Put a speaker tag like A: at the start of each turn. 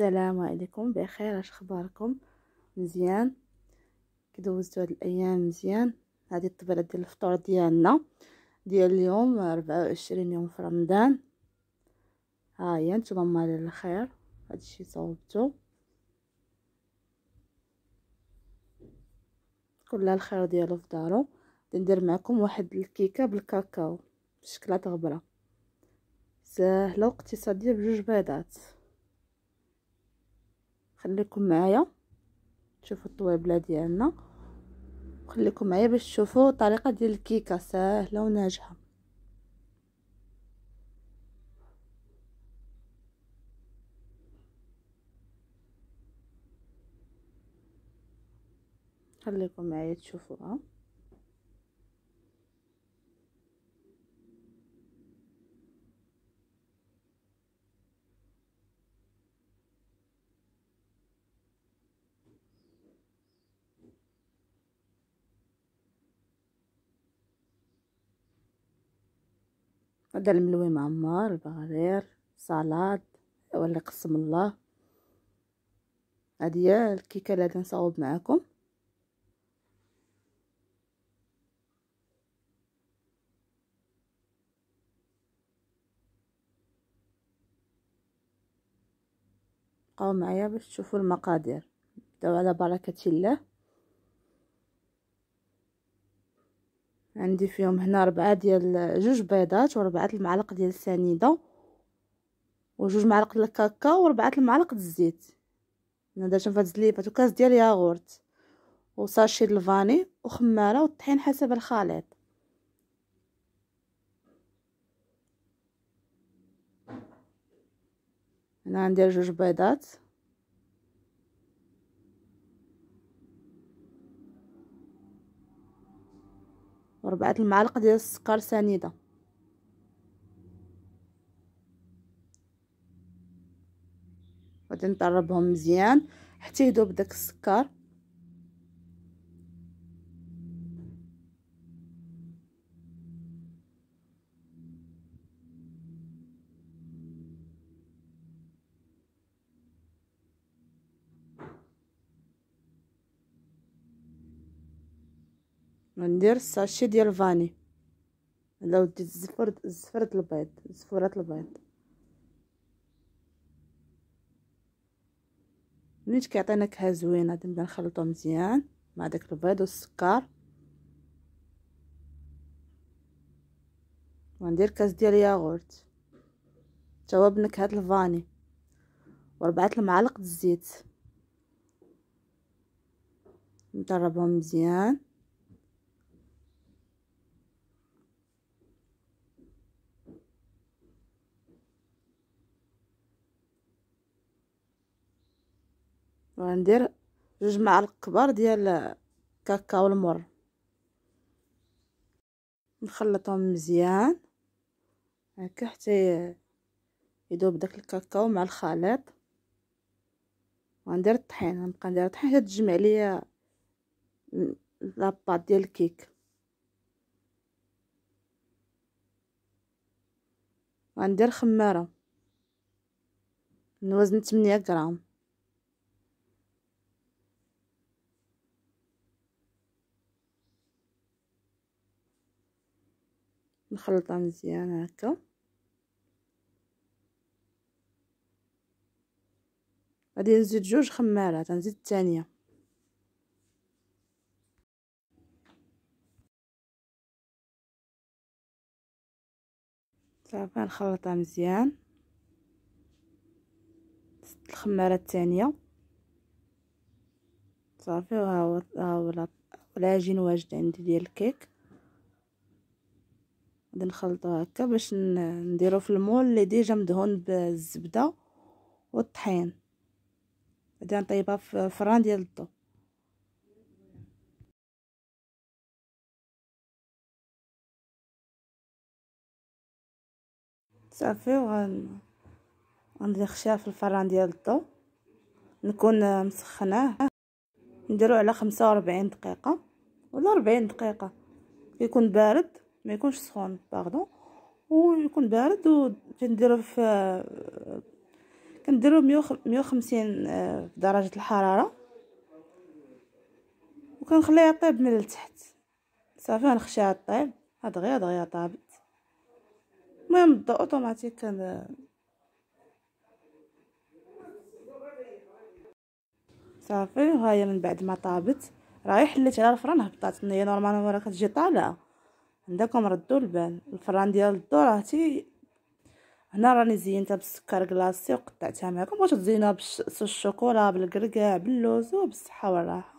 A: السلام عليكم بخير اش اخباركم مزيان كدوزتو هاد الايام مزيان هذه الطبله ديال الفطور ديالنا ديال اليوم 24 يوم في رمضان ها هي نتوما مال الخير هادشي صوبتو كل الخير ديالو في دارو ندير معكم واحد الكيكه بالكاكاو بشكلات غبره سهله واقتصاديه بجوج بيضات خليكم معايا شوفوا الطويبله ديالنا خليكم معايا باش تشوفوا الطريقه ديال الكيكه سهله وناجحه خليكم معايا تشوفوها هذا الملوي معمر البغرير سلطة ولا قسم الله هذه هي الكيكه اللي غادي نصاوب معكم بقاو معايا باش تشوفوا المقادير نبداو على بركه الله عندي فيهم هنا ربعة ديال جوج بيضات وربعة المعالق ديال السنيدة وجوج معالق ديال الكاكاو وربعة المعالق ديال الزيت هنا درت هاد الزليفات وكاس ديال ياغورت وساشي الفاني وخمارة والطحين حسب الخليط هنا عندي جوج بيضات وربعة المعالق ديال السكر سنيده غادي نضربهم مزيان حتى يذوب داك السكر ندير ساشي ديال الفاني هذا ودي الزفر الزفرة البيض زفورة البيض منين كيعطينا نكهه زوينه غادي نبدا نخلطو مزيان مع داك البيض والسكر وندير كاس ديال الياغورت توا بنكهه الفاني وربعه المعالق الزيت نضربهم مزيان وغندير جوج معالق كبار ديال الكاكاو المر نخلطهم مزيان هكا حتى يذوب داك الكاكاو مع الخليط وغندير الطحين غنبقى ندير الطحين حتى تجمع ليا لاباط ديال الكيك وغندير خماره من وزن 8 غرام نخلطها مزيان هكا غادي نزيد جوج خمارات نزيد الثانيه صافي نخلطها مزيان الخماره الثانيه صافي وها هو العجين واجد عندي ديال الكيك غادي نخلطو هكا باش نديرو في المول اللي ديجا مدهون بالزبده والطحين غادي نطيبها في فران ديال الضو صافي وغن غندخشها في الفران ديال الضو نكون مسخناه نديرو على خمسة وربعين دقيقه ولا ربعين دقيقه يكون بارد ما يكونش سخون باردون ويكون بارد وكنديرو في كنديرو 150 آه، درجه الحراره وكنخليه يطيب من التحت صافي غنخشيها طيب هاد غير دغيا طابت المهم الضو اوتوماتيك كان آه، صافي وهاهي من بعد ما طابت راهي حليت على الفران هبطات من هي نورمالمون راه كتجي طالعه عندكم ردوا البال الفران ديال راه تي هنا راني زينتها بالسكر كلاصي وقطعتها معكم واش تزينها بالشوكولا بالكركاع باللوز وبالصحه والراحه